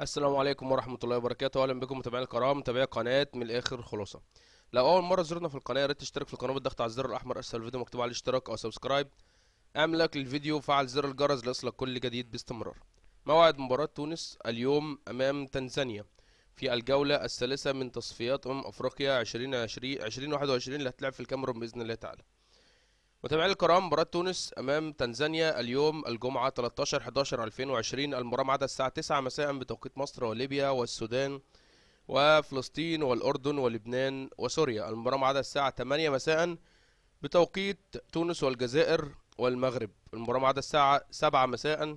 السلام عليكم ورحمة الله وبركاته أهلا بكم متابعين الكرام متابعي قناة من الآخر خلاصة لو أول مرة زرنا في القناة يا ريت تشترك في القناة بالضغط على الزر الأحمر أسفل الفيديو مكتوب عليه اشتراك أو سبسكرايب اعمل لايك للفيديو وفعل زر الجرس ليصلك كل جديد باستمرار موعد مباراة تونس اليوم أمام تنزانيا في الجولة الثالثة من تصفيات أمم أفريقيا 2020 2021 اللي هتلعب في الكاميرون بإذن الله تعالى متابعينا الكرام مباراة تونس أمام تنزانيا اليوم الجمعة 13 11 2020 المباراة معدة الساعة 9 مساء بتوقيت مصر وليبيا والسودان وفلسطين والأردن ولبنان وسوريا المباراة معدة الساعة 8 مساء بتوقيت تونس والجزائر والمغرب المباراة معدة الساعة 7 مساء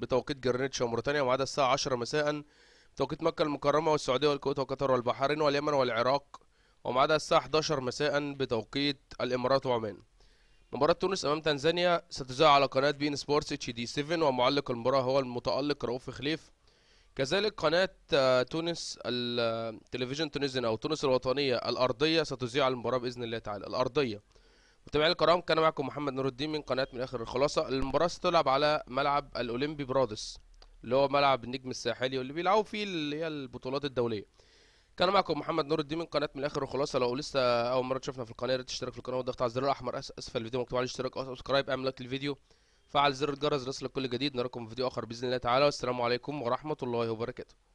بتوقيت جرينتش وموريتانيا وميعادها الساعة 10 مساء بتوقيت مكة المكرمة والسعودية والكويت وقطر والبحرين واليمن والعراق وميعادها الساعة 11 مساء بتوقيت الإمارات وعمان مباراة تونس أمام تنزانيا ستذاع على قناة بين سبورتس اتش دي 7 ومعلق المباراة هو المتألق رؤوف خليف كذلك قناة آه، تونس التلفزيون آه، تونسين أو تونس الوطنية الأرضية ستذيع المباراة بإذن الله تعالى الأرضية متابعي الكرام كان معكم محمد نور الدين من قناة من آخر الخلاصة المباراة ستلعب على ملعب الأولمبي برادس اللي هو ملعب النجم الساحلي واللي بيلعبوا فيه اللي هي البطولات الدولية كان معكم محمد نور الدين من قناه من الاخر وخلاصه لو لسه اول مره تشوفنا في القناه يا ريت تشترك في القناه وتضغط على الزر الاحمر اسفل الفيديو مكتوب عليه اشتراك او سبسكرايب اعمل لايك للفيديو فعل زر الجرس ليصلك كل جديد نراكم في فيديو اخر باذن الله تعالى والسلام عليكم ورحمه الله وبركاته